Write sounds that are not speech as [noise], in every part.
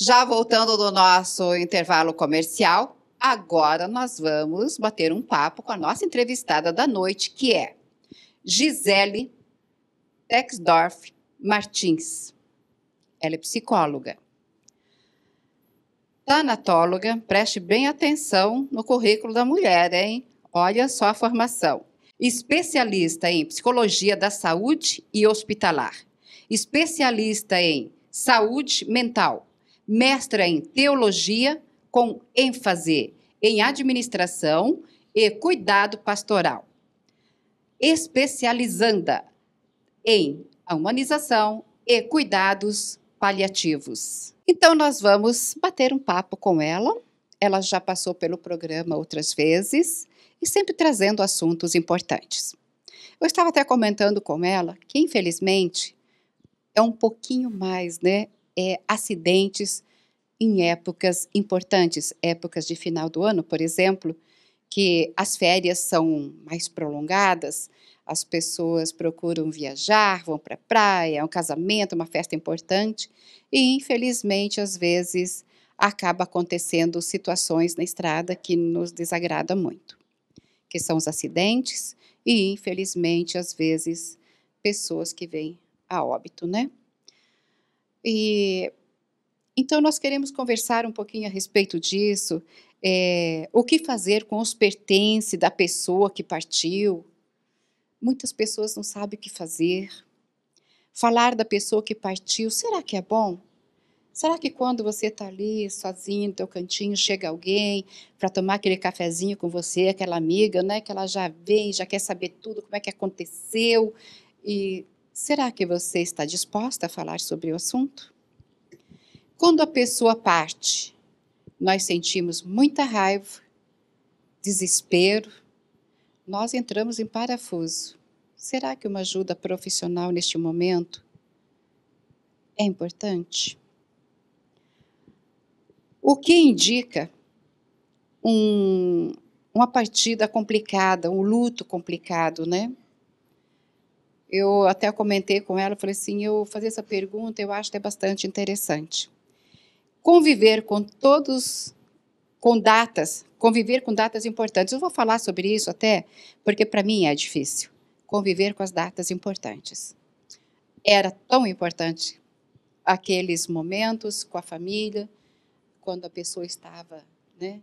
Já voltando do nosso intervalo comercial, agora nós vamos bater um papo com a nossa entrevistada da noite, que é Gisele Texdorf Martins. Ela é psicóloga. Tanatóloga, preste bem atenção no currículo da mulher, hein? Olha só a formação. Especialista em psicologia da saúde e hospitalar. Especialista em saúde mental mestra em teologia, com ênfase em administração e cuidado pastoral, especializanda em humanização e cuidados paliativos. Então, nós vamos bater um papo com ela. Ela já passou pelo programa outras vezes e sempre trazendo assuntos importantes. Eu estava até comentando com ela que, infelizmente, é um pouquinho mais né, é, acidentes em épocas importantes, épocas de final do ano, por exemplo, que as férias são mais prolongadas, as pessoas procuram viajar, vão para a praia, é um casamento, uma festa importante, e infelizmente às vezes acaba acontecendo situações na estrada que nos desagrada muito, que são os acidentes e infelizmente às vezes pessoas que vêm a óbito, né? E então nós queremos conversar um pouquinho a respeito disso. É, o que fazer com os pertences da pessoa que partiu? Muitas pessoas não sabem o que fazer. Falar da pessoa que partiu, será que é bom? Será que quando você está ali sozinho no teu cantinho, chega alguém para tomar aquele cafezinho com você, aquela amiga, né, que ela já vem, já quer saber tudo, como é que aconteceu e Será que você está disposta a falar sobre o assunto? Quando a pessoa parte, nós sentimos muita raiva, desespero, nós entramos em parafuso. Será que uma ajuda profissional neste momento é importante? O que indica um, uma partida complicada, um luto complicado, né? Eu até comentei com ela, falei assim, eu fazer essa pergunta, eu acho que é bastante interessante. Conviver com todos, com datas, conviver com datas importantes. Eu vou falar sobre isso até, porque para mim é difícil. Conviver com as datas importantes. Era tão importante aqueles momentos com a família, quando a pessoa estava né,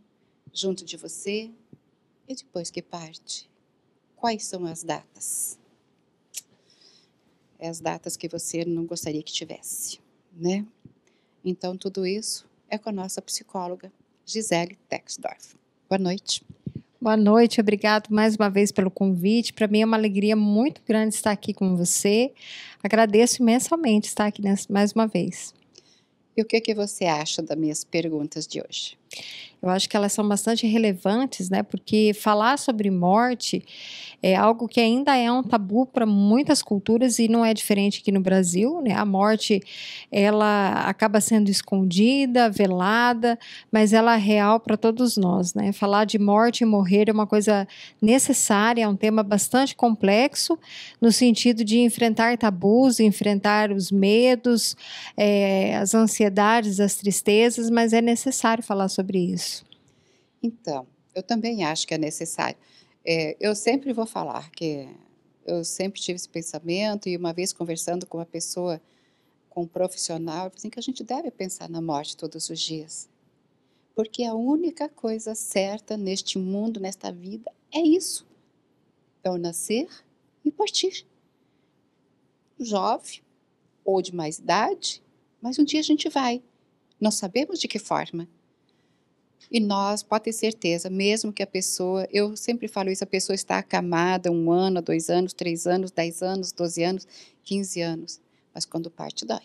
junto de você, e depois que parte. Quais são as datas? é as datas que você não gostaria que tivesse, né? Então, tudo isso é com a nossa psicóloga, Gisele Texdorf. Boa noite. Boa noite, obrigado mais uma vez pelo convite. Para mim é uma alegria muito grande estar aqui com você. Agradeço imensamente estar aqui mais uma vez. E o que, que você acha das minhas perguntas de hoje? Eu acho que elas são bastante relevantes, né? Porque falar sobre morte é algo que ainda é um tabu para muitas culturas e não é diferente aqui no Brasil, né? A morte ela acaba sendo escondida, velada, mas ela é real para todos nós, né? Falar de morte e morrer é uma coisa necessária, é um tema bastante complexo no sentido de enfrentar tabus, enfrentar os medos, é, as ansiedades, as tristezas, mas é necessário falar sobre sobre isso? Então, eu também acho que é necessário. É, eu sempre vou falar que eu sempre tive esse pensamento e uma vez conversando com uma pessoa, com um profissional, assim que a gente deve pensar na morte todos os dias, porque a única coisa certa neste mundo, nesta vida, é isso: é o nascer e partir. Jovem ou de mais idade, mas um dia a gente vai. Não sabemos de que forma. E nós, pode ter certeza, mesmo que a pessoa, eu sempre falo isso, a pessoa está acamada um ano, dois anos, três anos, dez anos, doze anos, quinze anos. Mas quando parte, dói.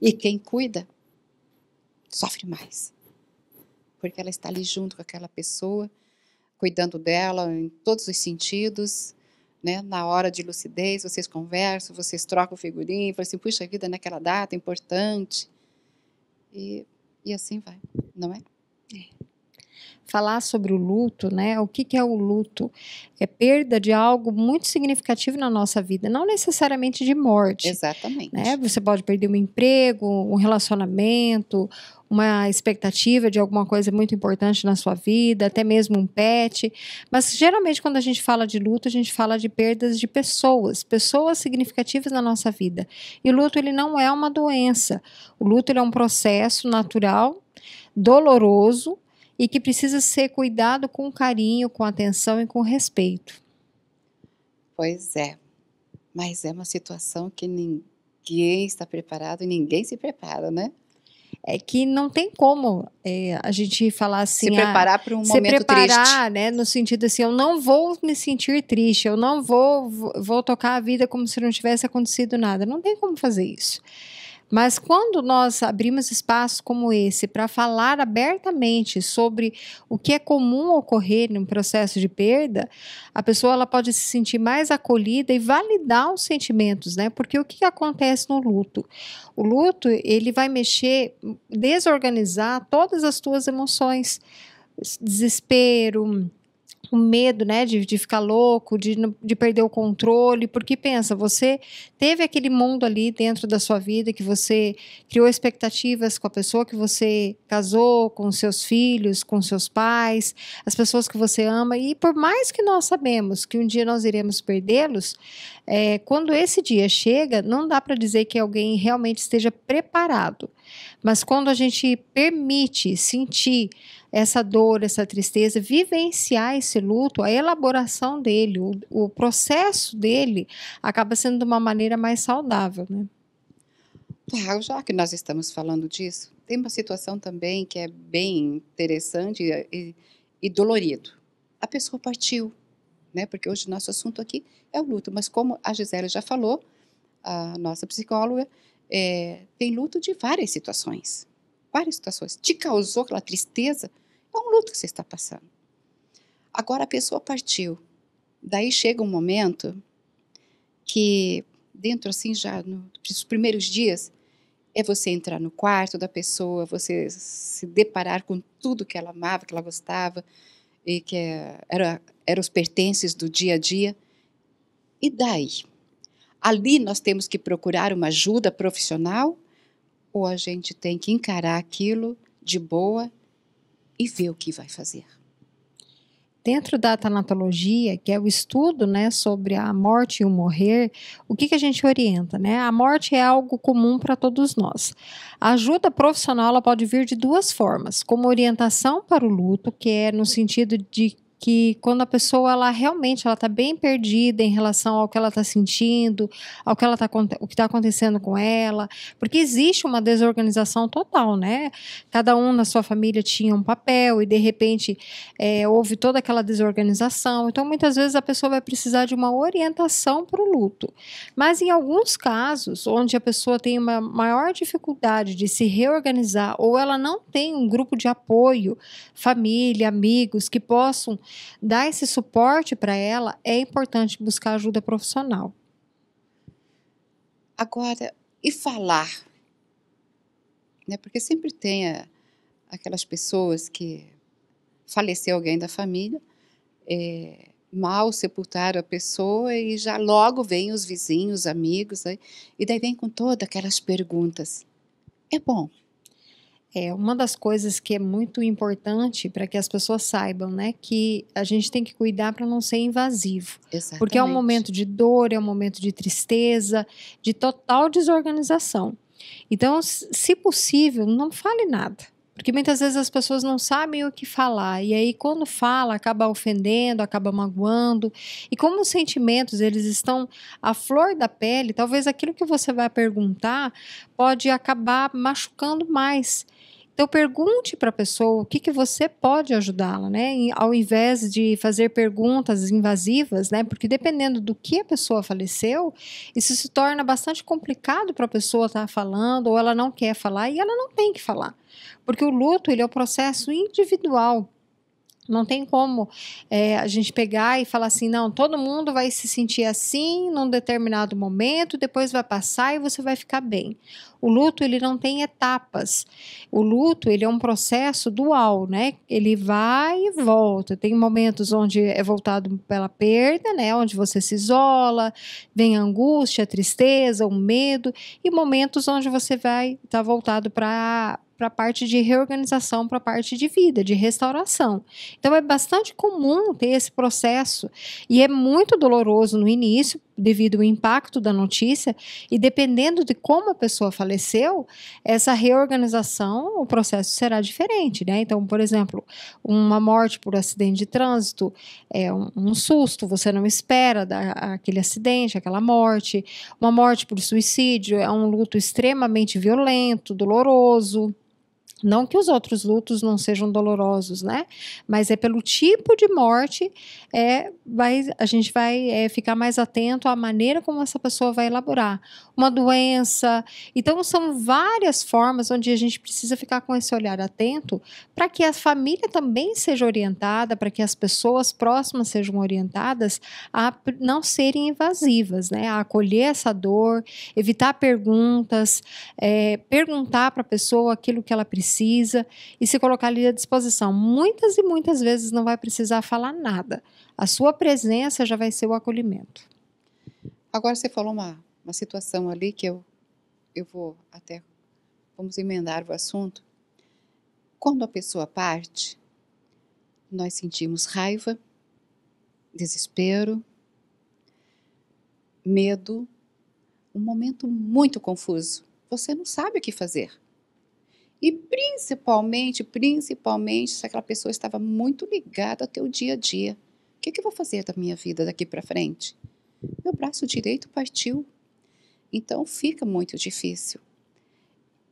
E quem cuida, sofre mais. Porque ela está ali junto com aquela pessoa, cuidando dela em todos os sentidos. Né? Na hora de lucidez, vocês conversam, vocês trocam figurinha, falam assim, puxa vida, naquela data é importante. E, e assim vai, não é? falar sobre o luto, né? O que, que, é o luto? É perda de algo muito significativo na nossa vida, não necessariamente de morte. Exatamente. Né? Você pode perder um emprego, um relacionamento, uma expectativa de alguma coisa muito importante na sua vida, até mesmo um pet. Mas geralmente, quando a gente fala de luto, a gente fala de perdas de pessoas, pessoas significativas na nossa vida. E o luto ele não é uma doença. O luto é um processo natural doloroso e que precisa ser cuidado com carinho, com atenção e com respeito. Pois é, mas é uma situação que ninguém está preparado e ninguém se prepara, né? É que não tem como é, a gente falar assim. Se preparar para um ah, se momento preparar, triste. né? No sentido assim, eu não vou me sentir triste, eu não vou, vou tocar a vida como se não tivesse acontecido nada. Não tem como fazer isso. Mas quando nós abrimos espaços como esse para falar abertamente sobre o que é comum ocorrer num processo de perda, a pessoa ela pode se sentir mais acolhida e validar os sentimentos, né? Porque o que acontece no luto? O luto, ele vai mexer, hum, desorganizar todas as tuas emoções, desespero, com medo, né, de, de ficar louco, de, de perder o controle, porque pensa, você teve aquele mundo ali dentro da sua vida que você criou expectativas com a pessoa que você casou, com seus filhos, com seus pais, as pessoas que você ama, e por mais que nós sabemos que um dia nós iremos perdê-los, é, quando esse dia chega, não dá para dizer que alguém realmente esteja preparado. Mas quando a gente permite sentir essa dor, essa tristeza, vivenciar esse luto, a elaboração dele, o, o processo dele, acaba sendo de uma maneira mais saudável, né? Tá, já que nós estamos falando disso, tem uma situação também que é bem interessante e, e dolorido. A pessoa partiu, né? Porque hoje nosso assunto aqui é o luto, mas como a Gisele já falou, a nossa psicóloga, é, tem luto de várias situações. Várias situações. Te causou aquela tristeza, é um luto que você está passando. Agora a pessoa partiu. Daí chega um momento que, dentro assim, já nos primeiros dias, é você entrar no quarto da pessoa, você se deparar com tudo que ela amava, que ela gostava, e que é, era, eram os pertences do dia a dia. E daí? Ali nós temos que procurar uma ajuda profissional ou a gente tem que encarar aquilo de boa e vê o que vai fazer. Dentro da tanatologia, que é o estudo né, sobre a morte e o morrer, o que, que a gente orienta? Né? A morte é algo comum para todos nós. A ajuda profissional ela pode vir de duas formas: como orientação para o luto, que é no sentido de que quando a pessoa ela realmente ela está bem perdida em relação ao que ela está sentindo, ao que ela tá, o que está acontecendo com ela, porque existe uma desorganização total, né? Cada um na sua família tinha um papel e de repente é, houve toda aquela desorganização. Então muitas vezes a pessoa vai precisar de uma orientação para o luto. Mas em alguns casos, onde a pessoa tem uma maior dificuldade de se reorganizar ou ela não tem um grupo de apoio, família, amigos que possam dar esse suporte para ela, é importante buscar ajuda profissional. Agora, e falar? Né? Porque sempre tem a, aquelas pessoas que faleceu alguém da família, é, mal sepultaram a pessoa e já logo vem os vizinhos, amigos, né? e daí vem com todas aquelas perguntas. É bom é uma das coisas que é muito importante para que as pessoas saibam, né, que a gente tem que cuidar para não ser invasivo. Exatamente. Porque é um momento de dor, é um momento de tristeza, de total desorganização. Então, se possível, não fale nada. Porque muitas vezes as pessoas não sabem o que falar. E aí, quando fala, acaba ofendendo, acaba magoando. E como os sentimentos eles estão à flor da pele, talvez aquilo que você vai perguntar pode acabar machucando mais. Então pergunte para a pessoa o que, que você pode ajudá-la, né? E ao invés de fazer perguntas invasivas, né? Porque dependendo do que a pessoa faleceu, isso se torna bastante complicado para a pessoa estar tá falando ou ela não quer falar e ela não tem que falar, porque o luto ele é um processo individual. Não tem como é, a gente pegar e falar assim, não, todo mundo vai se sentir assim num determinado momento, depois vai passar e você vai ficar bem. O luto ele não tem etapas. O luto ele é um processo dual, né? Ele vai e volta. Tem momentos onde é voltado pela perda, né? Onde você se isola, vem a angústia, a tristeza, o medo e momentos onde você vai estar tá voltado para para a parte de reorganização, para a parte de vida, de restauração. Então é bastante comum ter esse processo e é muito doloroso no início devido ao impacto da notícia, e dependendo de como a pessoa faleceu, essa reorganização, o processo será diferente, né? Então, por exemplo, uma morte por acidente de trânsito é um, um susto, você não espera da, aquele acidente, aquela morte. Uma morte por suicídio é um luto extremamente violento, doloroso. Não que os outros lutos não sejam dolorosos, né? Mas é pelo tipo de morte, é, vai, a gente vai é, ficar mais atento à maneira como essa pessoa vai elaborar. Uma doença. Então, são várias formas onde a gente precisa ficar com esse olhar atento para que a família também seja orientada, para que as pessoas próximas sejam orientadas a não serem invasivas, né? A acolher essa dor, evitar perguntas, é, perguntar para a pessoa aquilo que ela precisa precisa e se colocar ali à disposição. Muitas e muitas vezes não vai precisar falar nada. A sua presença já vai ser o acolhimento. Agora você falou uma, uma situação ali que eu, eu vou até. Vamos emendar o assunto. Quando a pessoa parte, nós sentimos raiva, desespero, medo, um momento muito confuso. Você não sabe o que fazer. E principalmente, principalmente se aquela pessoa estava muito ligada ao teu dia a dia. O que, é que eu vou fazer da minha vida daqui para frente? Meu braço direito partiu. Então fica muito difícil.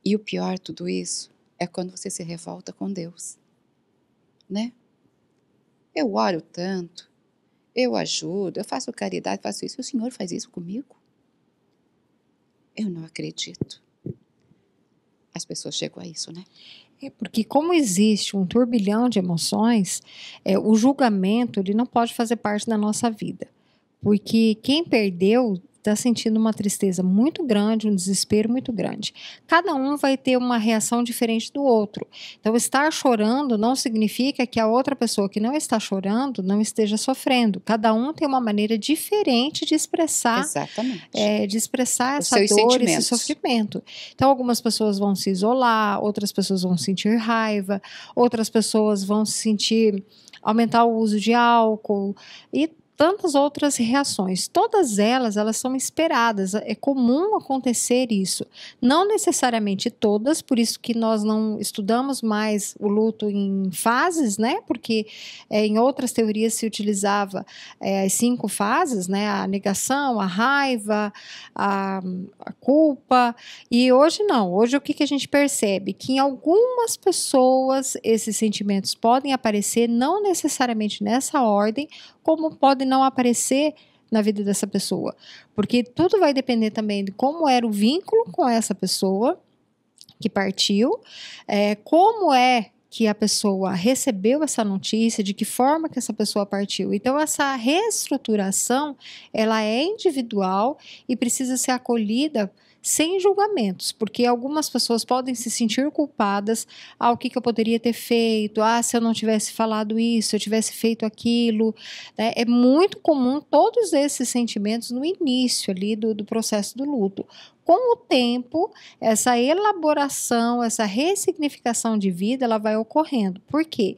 E o pior de tudo isso é quando você se revolta com Deus. Né? Eu oro tanto, eu ajudo, eu faço caridade, faço isso, e o Senhor faz isso comigo? Eu não acredito as pessoas chegam a isso, né? É porque como existe um turbilhão de emoções, é, o julgamento ele não pode fazer parte da nossa vida, porque quem perdeu está sentindo uma tristeza muito grande, um desespero muito grande. Cada um vai ter uma reação diferente do outro. Então, estar chorando não significa que a outra pessoa que não está chorando não esteja sofrendo. Cada um tem uma maneira diferente de expressar, é, de expressar essa dor, esse sofrimento. Então, algumas pessoas vão se isolar, outras pessoas vão sentir raiva, outras pessoas vão se sentir aumentar o uso de álcool e tantas outras reações. Todas elas, elas são esperadas, é comum acontecer isso. Não necessariamente todas, por isso que nós não estudamos mais o luto em fases, né? Porque é, em outras teorias se utilizava é, as cinco fases, né? A negação, a raiva, a, a culpa. E hoje não. Hoje o que, que a gente percebe? Que em algumas pessoas esses sentimentos podem aparecer, não necessariamente nessa ordem, como pode não aparecer na vida dessa pessoa. Porque tudo vai depender também de como era o vínculo com essa pessoa que partiu, é, como é que a pessoa recebeu essa notícia, de que forma que essa pessoa partiu. Então essa reestruturação, ela é individual e precisa ser acolhida sem julgamentos, porque algumas pessoas podem se sentir culpadas ao ah, que, que eu poderia ter feito, ah, se eu não tivesse falado isso, se eu tivesse feito aquilo. Né? É muito comum todos esses sentimentos no início ali do, do processo do luto. Com o tempo, essa elaboração, essa ressignificação de vida, ela vai ocorrendo. Por quê? Porque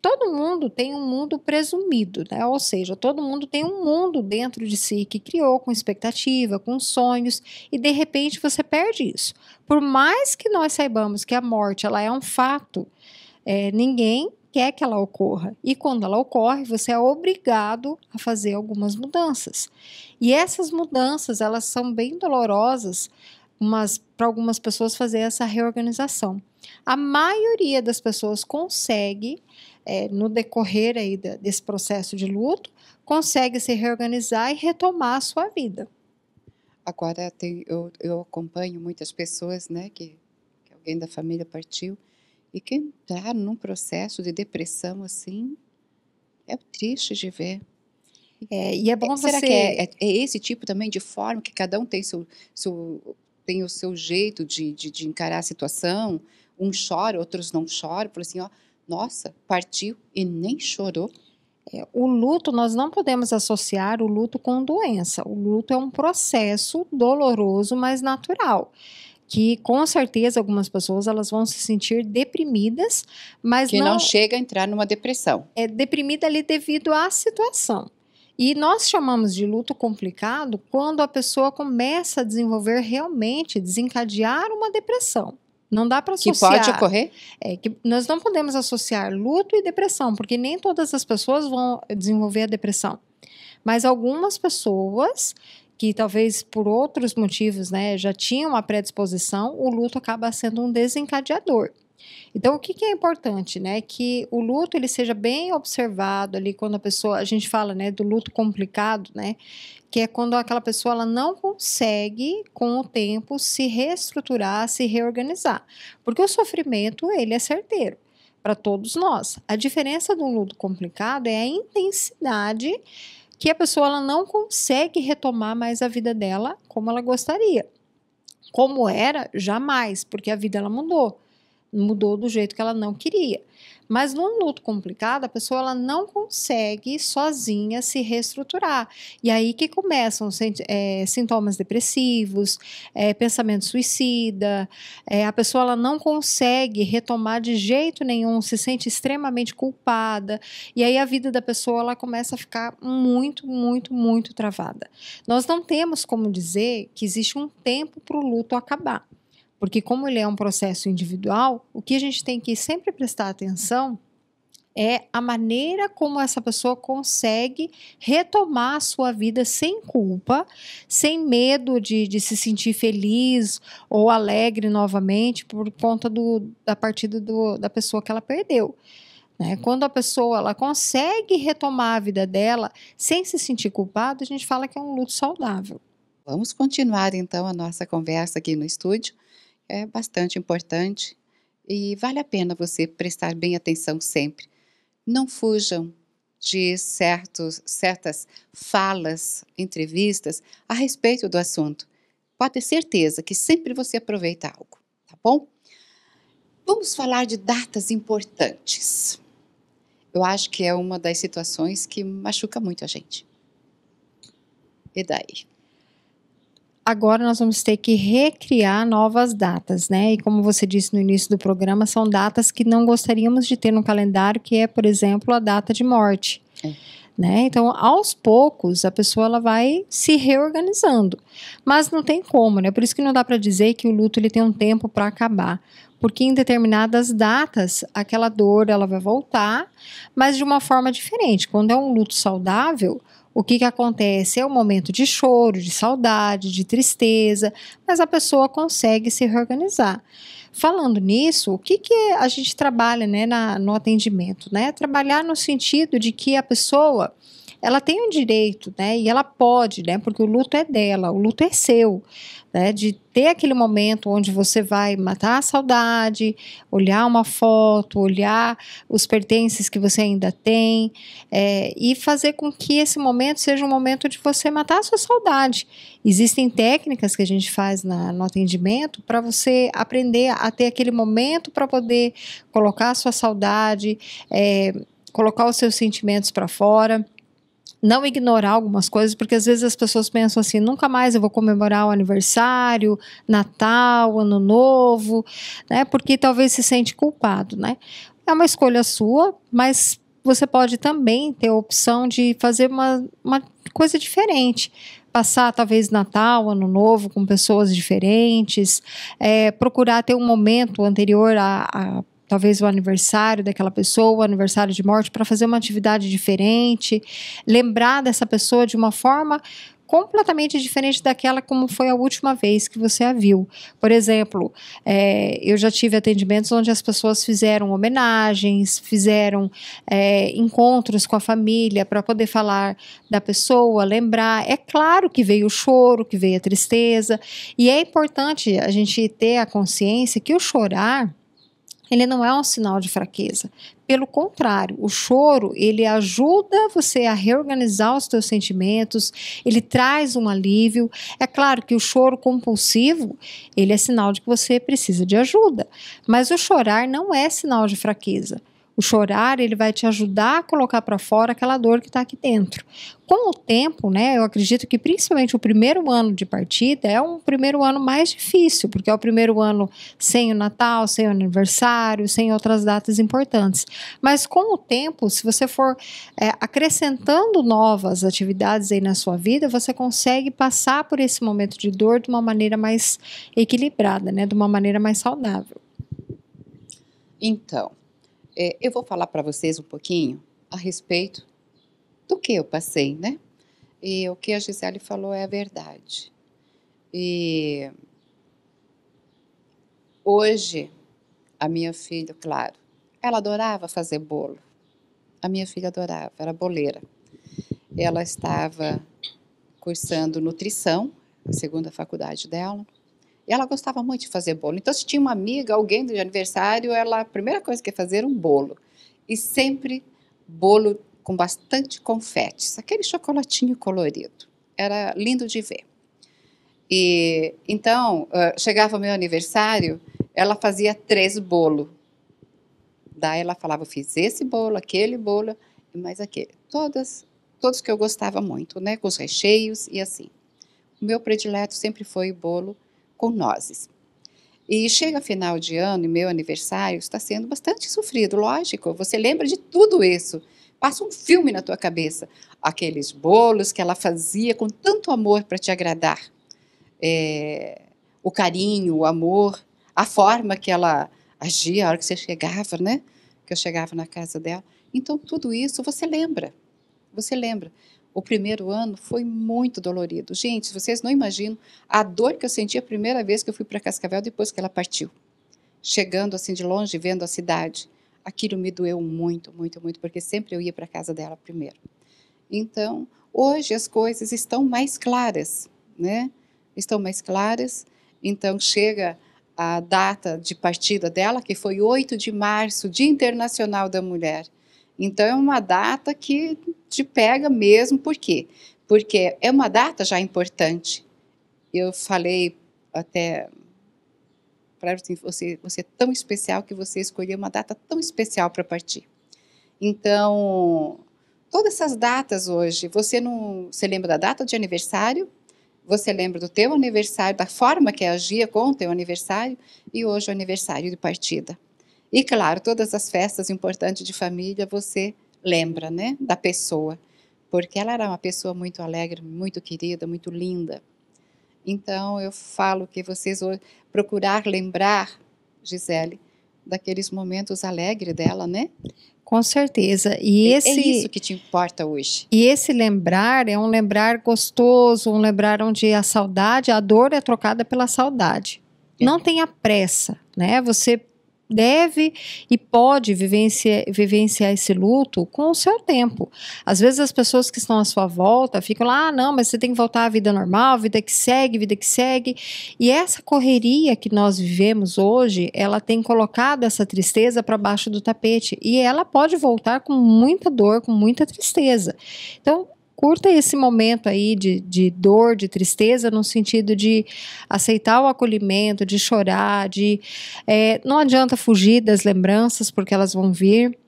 todo mundo tem um mundo presumido, né? Ou seja, todo mundo tem um mundo dentro de si que criou com expectativa, com sonhos e de repente você perde isso. Por mais que nós saibamos que a morte ela é um fato, é, ninguém quer que ela ocorra e quando ela ocorre você é obrigado a fazer algumas mudanças e essas mudanças elas são bem dolorosas para algumas pessoas fazer essa reorganização. A maioria das pessoas consegue é, no decorrer aí da, desse processo de luto, consegue se reorganizar e retomar a sua vida. Agora, tem, eu, eu, acompanho muitas pessoas, né, que, que alguém da família partiu, e que entraram num processo de depressão assim, é triste de ver. É, e é bom é, Será você... que é, é, é, esse tipo também de forma que cada um tem, seu, seu tem o seu jeito de, de, de, encarar a situação? Um chora, outros não choram. por assim, ó, nossa, partiu e nem chorou. É, o luto, nós não podemos associar o luto com doença. O luto é um processo doloroso, mas natural que com certeza algumas pessoas elas vão se sentir deprimidas, mas que não, não chega a entrar numa depressão. É deprimida ali devido à situação. E nós chamamos de luto complicado quando a pessoa começa a desenvolver realmente desencadear uma depressão. Não dá para associar. Que pode ocorrer? É, que nós não podemos associar luto e depressão, porque nem todas as pessoas vão desenvolver a depressão. Mas algumas pessoas que talvez por outros motivos, né, já tinham uma predisposição, o luto acaba sendo um desencadeador. Então, o que, que, é importante, né? Que o luto ele seja bem observado ali quando a pessoa, a gente fala, né, do luto complicado, né? Que é quando aquela pessoa ela não consegue, com o tempo, se reestruturar, se reorganizar, porque o sofrimento ele é certeiro para todos nós. A diferença do luto complicado é a intensidade que a pessoa ela não consegue retomar mais a vida dela como ela gostaria. Como era, jamais, porque a vida ela mudou mudou do jeito que ela não queria. Mas num luto complicado, a pessoa ela não consegue sozinha se reestruturar. E aí que começam é, sintomas depressivos, é, pensamento suicida, é, a pessoa ela não consegue retomar de jeito nenhum, se sente extremamente culpada. E aí a vida da pessoa ela começa a ficar muito, muito, muito travada. Nós não temos como dizer que existe um tempo para o luto acabar. Porque, como ele é um processo individual, o que a gente tem que sempre prestar atenção é a maneira como essa pessoa consegue retomar a sua vida sem culpa, sem medo de, de se sentir feliz ou alegre novamente por conta do, da partida do, da pessoa que ela perdeu. Né? Quando a pessoa ela consegue retomar a vida dela sem se sentir culpada, a gente fala que é um luto saudável. Vamos continuar então a nossa conversa aqui no estúdio é bastante importante e vale a pena você prestar bem atenção sempre. Não fujam de certos, certas falas, entrevistas a respeito do assunto. Pode ter certeza que sempre você aproveita algo, tá bom? Vamos falar de datas importantes. Eu acho que é uma das situações que machuca muito a gente. E daí? agora nós vamos ter que recriar novas datas, né? E como você disse no início do programa, são datas que não gostaríamos de ter no calendário, que é, por exemplo, a data de morte. É. Né? Então, aos poucos, a pessoa ela vai se reorganizando. Mas não tem como, né? Por isso que não dá para dizer que o luto ele tem um tempo para acabar. Porque em determinadas datas, aquela dor ela vai voltar, mas de uma forma diferente. Quando é um luto saudável, o que, que acontece? É um momento de choro, de saudade, de tristeza, mas a pessoa consegue se reorganizar. Falando nisso, o que, que a gente trabalha né, na, no atendimento? Né? Trabalhar no sentido de que a pessoa ela tem o um direito, né? E ela pode, né? Porque o luto é dela, o luto é seu né? De ter aquele momento onde você vai matar a saudade, olhar uma foto, olhar os pertences que você ainda tem é, e fazer com que esse momento seja um momento de você matar a sua saudade. Existem técnicas que a gente faz na, no atendimento para você aprender a ter aquele momento para poder colocar a sua saudade, é, colocar os seus sentimentos para fora não ignorar algumas coisas, porque às vezes as pessoas pensam assim: nunca mais eu vou comemorar o aniversário, Natal, Ano Novo, né? Porque talvez se sente culpado, né? É uma escolha sua, mas você pode também ter a opção de fazer uma, uma coisa diferente. Passar talvez Natal, Ano Novo com pessoas diferentes, é, procurar ter um momento anterior a, a talvez o aniversário daquela pessoa, o aniversário de morte, para fazer uma atividade diferente, lembrar dessa pessoa de uma forma completamente diferente daquela como foi a última vez que você a viu. Por exemplo, é, eu já tive atendimentos onde as pessoas fizeram homenagens, fizeram é, encontros com a família para poder falar da pessoa, lembrar. É claro que veio o choro, que veio a tristeza, e é importante a gente ter a consciência que o chorar ele não é um sinal de fraqueza. Pelo contrário, o choro, ele ajuda você a reorganizar os seus sentimentos, ele traz um alívio. É claro que o choro compulsivo, ele é sinal de que você precisa de ajuda, mas o chorar não é sinal de fraqueza. O chorar, ele vai te ajudar a colocar para fora aquela dor que está aqui dentro. Com o tempo, né, eu acredito que principalmente o primeiro ano de partida é um primeiro ano mais difícil, porque é o primeiro ano sem o Natal, sem o aniversário, sem outras datas importantes. Mas com o tempo, se você for é, acrescentando novas atividades aí na sua vida, você consegue passar por esse momento de dor de uma maneira mais equilibrada, né, de uma maneira mais saudável. Então, é, eu vou falar para vocês um pouquinho a respeito do que eu passei, né? E o que a Gisele falou é a verdade. E hoje, a minha filha, claro, ela adorava fazer bolo. A minha filha adorava, era boleira. Ela estava cursando nutrição, a segunda faculdade dela, e ela gostava muito de fazer bolo. Então, se tinha uma amiga, alguém de aniversário, ela a primeira coisa que ia fazer era um bolo. E sempre bolo com bastante confetes, aquele chocolatinho colorido. Era lindo de ver. E então, uh, chegava o meu aniversário, ela fazia três bolos. Daí ela falava, "Eu fiz esse bolo, aquele bolo, e mais aquele. Todas, todos que eu gostava muito, né? Com os recheios e assim. O meu predileto sempre foi o bolo com nozes. E chega final de ano e meu aniversário está sendo bastante sofrido, lógico. Você lembra de tudo isso. Passa um filme na tua cabeça. Aqueles bolos que ela fazia com tanto amor para te agradar. É, o carinho, o amor, a forma que ela agia a hora que você chegava, né? Que eu chegava na casa dela. Então, tudo isso você lembra. Você lembra. O primeiro ano foi muito dolorido. Gente, vocês não imaginam a dor que eu senti a primeira vez que eu fui para Cascavel depois que ela partiu. Chegando assim de longe, vendo a cidade. Aquilo me doeu muito, muito, muito, porque sempre eu ia para casa dela primeiro. Então, hoje as coisas estão mais claras, né? Estão mais claras. Então, chega a data de partida dela, que foi 8 de março, Dia Internacional da Mulher. Então é uma data que te pega mesmo, por quê? Porque é uma data já importante. Eu falei até para assim, você, você é tão especial que você escolheu uma data tão especial para partir. Então, todas essas datas hoje, você não se lembra da data de aniversário, você lembra do teu aniversário, da forma que agia com o teu aniversário, e hoje é o aniversário de partida. E claro, todas as festas importantes de família você lembra, né, da pessoa, porque ela era uma pessoa muito alegre, muito querida, muito linda. Então eu falo que vocês vão procurar lembrar, Gisele, daqueles momentos alegres dela, né? Com certeza. E é, é esse é isso que te importa hoje. E esse lembrar é um lembrar gostoso, um lembrar onde a saudade, a dor é trocada pela saudade. É. Não tenha pressa, né? Você deve e pode vivenciar, vivenciar esse luto com o seu tempo. Às vezes as pessoas que estão à sua volta ficam lá, ah, não, mas você tem que voltar à vida normal, vida que segue, vida que segue. E essa correria que nós vivemos hoje, ela tem colocado essa tristeza para baixo do tapete e ela pode voltar com muita dor, com muita tristeza. Então, curta esse momento aí de, de dor, de tristeza, no sentido de aceitar o acolhimento, de chorar, de. É, não adianta fugir das lembranças, porque elas vão vir.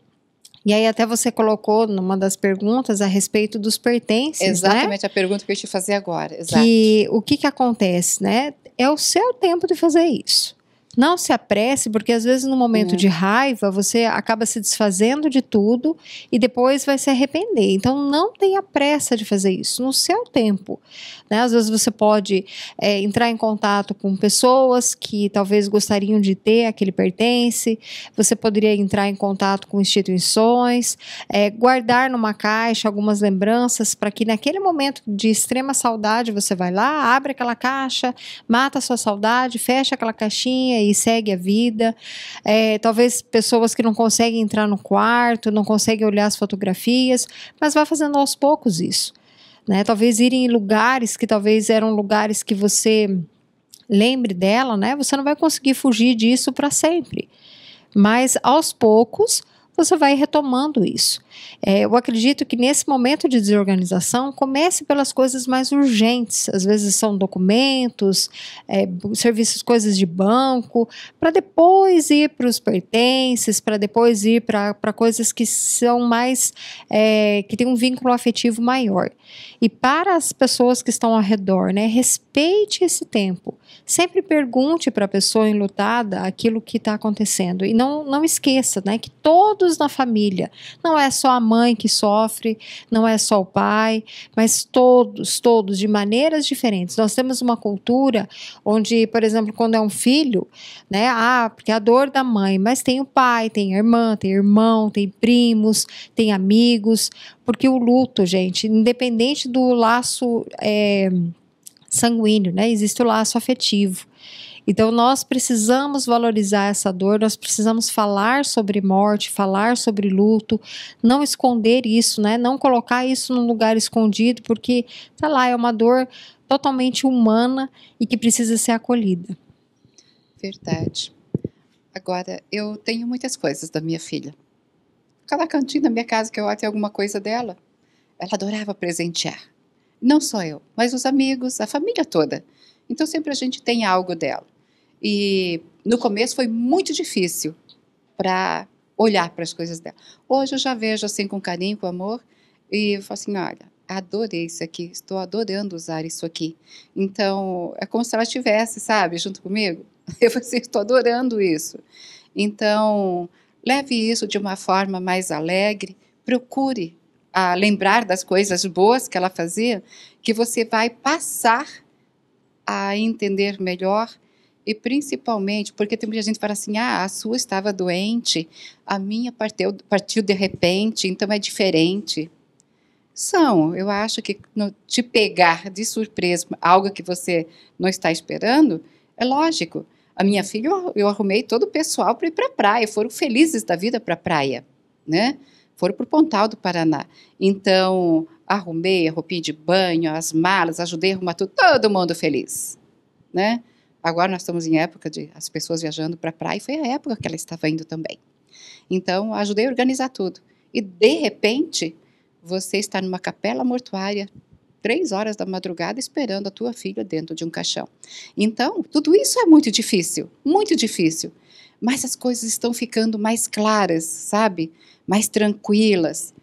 E aí até você colocou numa das perguntas a respeito dos pertences, né? Exatamente né? a pergunta que eu te fazer agora, exato. Que o que que acontece, né? É o seu tempo de fazer isso. Não se apresse, porque às vezes no momento de hum. raiva você acaba se desfazendo de tudo e depois vai se arrepender. Então não tenha pressa de fazer isso no seu tempo. Né? Às vezes você pode é, entrar em contato com pessoas que talvez gostariam de ter aquele pertence, você poderia entrar em contato com instituições, é, guardar numa caixa algumas lembranças para que naquele momento de extrema saudade você vai lá, abre aquela caixa, mata a sua saudade, fecha aquela caixinha e segue a vida. É, talvez pessoas que não conseguem entrar no quarto, não conseguem olhar as fotografias, mas vai fazendo aos poucos isso. Né? Talvez irem em lugares que talvez eram lugares que você lembre dela, né? Você não vai conseguir fugir disso para sempre. Mas aos poucos você vai retomando isso. É, eu acredito que nesse momento de desorganização, comece pelas coisas mais urgentes. Às vezes são documentos, é, serviços, coisas de banco, para depois ir para os pertences, para depois ir para coisas que são mais. É, que tem um vínculo afetivo maior. E para as pessoas que estão ao redor, né, respeite esse tempo. Sempre pergunte para a pessoa enlutada aquilo que está acontecendo. E não, não esqueça né, que todos todos na família. Não é só a mãe que sofre, não é só o pai, mas todos, todos, de maneiras diferentes. Nós temos uma cultura onde, por exemplo, quando é um filho, né? Ah, porque é a dor da mãe, mas tem o pai, tem a irmã, tem irmão, tem primos, tem amigos. Porque o luto, gente, independente do laço. É, sanguíneo, né? Existe o laço afetivo. Então nós precisamos valorizar essa dor, nós precisamos falar sobre morte, falar sobre luto, não esconder isso, né? Não colocar isso num lugar escondido, porque, sei lá, é uma dor totalmente humana e que precisa ser acolhida. Verdade. Agora, eu tenho muitas coisas da minha filha. Cada cantinho da minha casa que eu até alguma coisa dela, ela adorava presentear. Não só eu, mas os amigos, a família toda. Então sempre a gente tem algo dela. E no começo foi muito difícil para olhar para as coisas dela. Hoje eu já vejo assim com carinho, com amor e falo assim, olha, adorei isso aqui, estou adorando usar isso aqui. Então é como se ela estivesse, sabe, junto comigo. [laughs] Eu falei assim, estou adorando isso. Então leve isso de uma forma mais alegre, procure a ah, lembrar das coisas boas que ela fazia, que você vai passar a entender melhor e principalmente porque tem muita gente que fala assim: ah, a sua estava doente, a minha partiu, partiu de repente, então é diferente. São, eu acho que no, te pegar de surpresa algo que você não está esperando, é lógico. A minha filha, eu, arrumei todo o pessoal para ir para a praia, foram felizes da vida para a praia, né? Foram para o Pontal do Paraná. Então, arrumei a roupinha de banho, as malas, ajudei a arrumar tudo, todo mundo feliz, né? Agora nós estamos em época de as pessoas viajando para a praia, e foi a época que ela estava indo também. Então, ajudei a organizar tudo. E, de repente, você está numa capela mortuária, três horas da madrugada, esperando a tua filha dentro de um caixão. Então, tudo isso é muito difícil, muito difícil. Mas as coisas estão ficando mais claras, sabe? Mais tranquilas.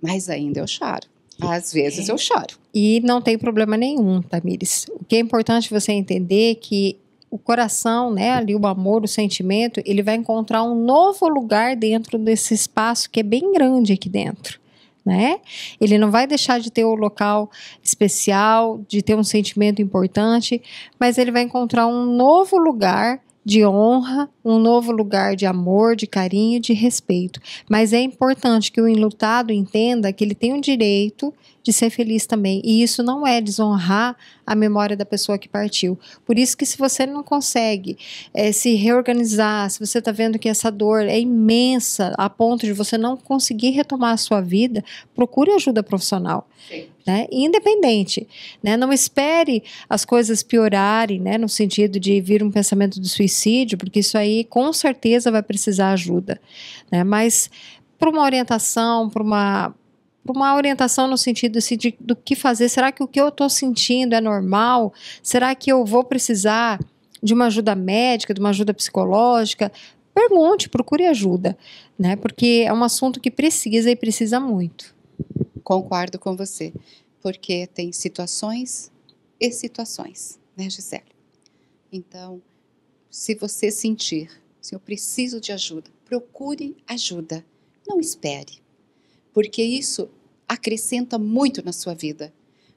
Mas ainda eu choro. Às vezes eu choro. E não tem problema nenhum, Tamires. O que é importante você entender é que o coração, né, ali o amor, o sentimento, ele vai encontrar um novo lugar dentro desse espaço que é bem grande aqui dentro. Né? Ele não vai deixar de ter o um local especial, de ter um sentimento importante, mas ele vai encontrar um novo lugar de honra, um novo lugar de amor, de carinho, de respeito. Mas é importante que o enlutado entenda que ele tem o direito de ser feliz também. E isso não é desonrar a memória da pessoa que partiu. Por isso que se você não consegue é, se reorganizar, se você está vendo que essa dor é imensa a ponto de você não conseguir retomar a sua vida, procure ajuda profissional. Sim. Né? Independente, né? Não espere as coisas piorarem, né? No sentido de vir um pensamento de suicídio, porque isso aí com certeza vai precisar ajuda, né? Mas para uma orientação, para uma uma orientação no sentido assim, de, do que fazer. Será que o que eu estou sentindo é normal? Será que eu vou precisar de uma ajuda médica, de uma ajuda psicológica? Pergunte, procure ajuda, né? Porque é um assunto que precisa e precisa muito. Concordo com você, porque tem situações e situações, né, Gisele? Então, se você sentir, se eu preciso de ajuda, procure ajuda. Não espere porque isso acrescenta muito na sua vida.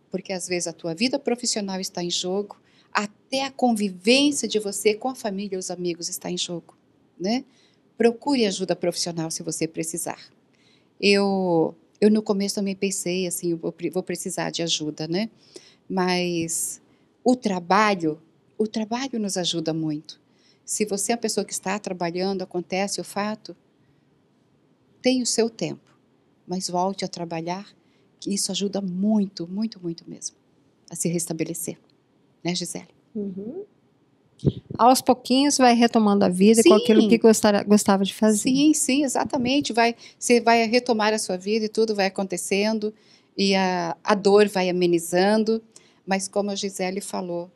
Porque às vezes a tua vida profissional está em jogo, até a convivência de você com a família e os amigos está em jogo, né? Procure ajuda profissional se você precisar. Eu eu no começo também pensei assim, vou precisar de ajuda, né? Mas o trabalho, o trabalho nos ajuda muito. Se você é a pessoa que está trabalhando, acontece o fato, tem o seu tempo mas volte a trabalhar, que isso ajuda muito, muito, muito mesmo a se restabelecer. Né, Gisele? Uhum. Aos pouquinhos vai retomando a vida sim. com aquilo que gostara, gostava de fazer. Sim, sim, exatamente. Vai, você vai retomar a sua vida e tudo vai acontecendo e a, a dor vai amenizando. Mas como a Gisele falou,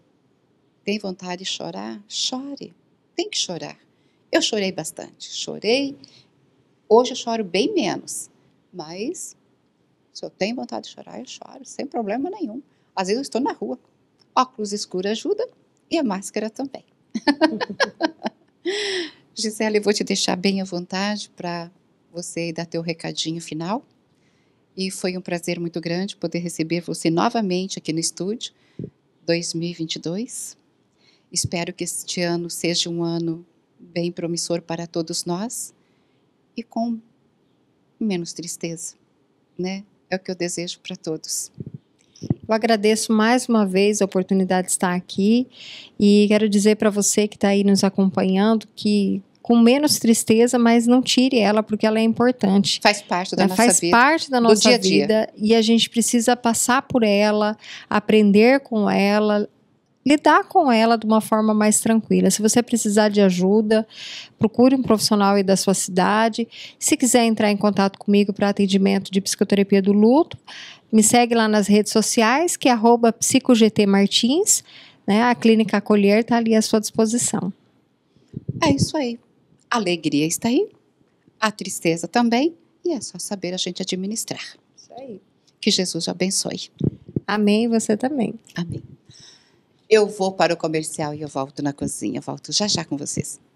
tem vontade de chorar? Chore. Tem que chorar. Eu chorei bastante. Chorei. Hoje eu choro bem menos. Mas se eu tenho vontade de chorar, eu choro, sem problema nenhum. Às vezes eu estou na rua. Óculos escuro ajuda e a máscara também. [laughs] Gisele, eu vou te deixar bem à vontade para você dar teu recadinho final. E foi um prazer muito grande poder receber você novamente aqui no estúdio 2022. Espero que este ano seja um ano bem promissor para todos nós e com menos tristeza, né? É o que eu desejo para todos. Eu agradeço mais uma vez a oportunidade de estar aqui e quero dizer para você que está aí nos acompanhando que com menos tristeza, mas não tire ela porque ela é importante. Faz parte da ela é, nossa faz vida. Faz parte da nossa dia -dia. vida e a gente precisa passar por ela, aprender com ela, lidar com ela de uma forma mais tranquila. Se você precisar de ajuda, procure um profissional aí da sua cidade. Se quiser entrar em contato comigo para atendimento de psicoterapia do luto, me segue lá nas redes sociais, que é arroba psicogtmartins. Né? A Clínica Acolher está ali à sua disposição. É isso aí. A alegria está aí, a tristeza também, e é só saber a gente administrar. Isso aí. Que Jesus abençoe. Amém, você também. Amém. Eu vou para o comercial e eu volto na cozinha. Volto já já com vocês.